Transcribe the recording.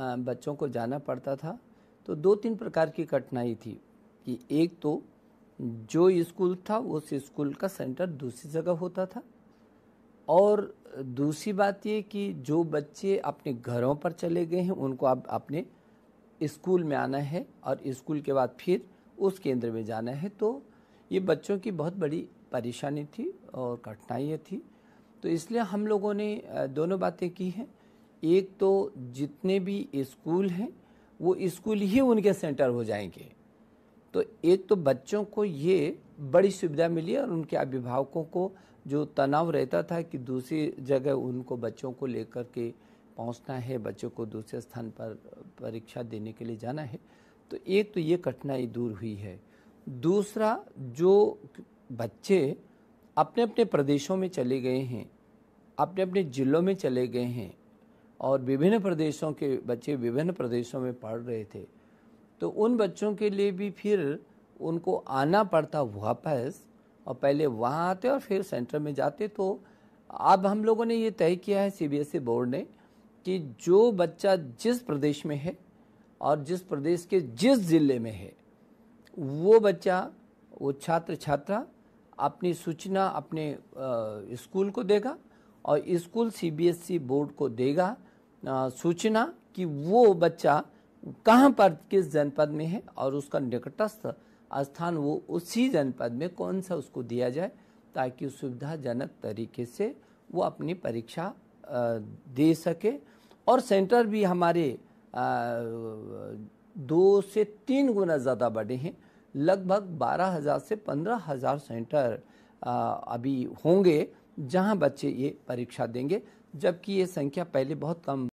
बच्चों को जाना पड़ता था तो दो तीन प्रकार की कठिनाई थी कि एक तो जो स्कूल था उस स्कूल का सेंटर दूसरी जगह होता था और दूसरी बात ये कि जो बच्चे अपने घरों पर चले गए हैं उनको अब अपने स्कूल में आना है और स्कूल के बाद फिर उस केंद्र में जाना है तो ये बच्चों की बहुत बड़ी परेशानी थी और कठिनाइयाँ थी तो इसलिए हम लोगों ने दोनों बातें की हैं एक तो जितने भी स्कूल हैं वो स्कूल ही उनके सेंटर हो जाएंगे तो एक तो बच्चों को ये बड़ी सुविधा मिली और उनके अभिभावकों को जो तनाव रहता था कि दूसरी जगह उनको बच्चों को लेकर के पहुंचना है बच्चों को दूसरे स्थान पर परीक्षा देने के लिए जाना है तो एक तो ये कठिनाई दूर हुई है दूसरा जो बच्चे अपने अपने प्रदेशों में चले गए हैं अपने अपने ज़िलों में चले गए हैं और विभिन्न प्रदेशों के बच्चे विभिन्न प्रदेशों में पढ़ रहे थे तो उन बच्चों के लिए भी फिर उनको आना पड़ता वापस और पहले वहाँ आते और फिर सेंटर में जाते तो अब हम लोगों ने ये तय किया है सीबीएसई e बोर्ड ने कि जो बच्चा जिस प्रदेश में है और जिस प्रदेश के जिस ज़िले में है वो बच्चा वो छात्र छात्रा अपनी सूचना अपने स्कूल को देगा और स्कूल सीबीएसई e बोर्ड को देगा सूचना कि वो बच्चा कहाँ पर किस जनपद में है और उसका निकटस्थ स्थान वो उसी जनपद में कौन सा उसको दिया जाए ताकि सुविधाजनक तरीके से वो अपनी परीक्षा दे सके और सेंटर भी हमारे दो से तीन गुना ज़्यादा बड़े हैं लगभग बारह हज़ार से पंद्रह हज़ार सेंटर अभी होंगे जहां बच्चे ये परीक्षा देंगे जबकि ये संख्या पहले बहुत कम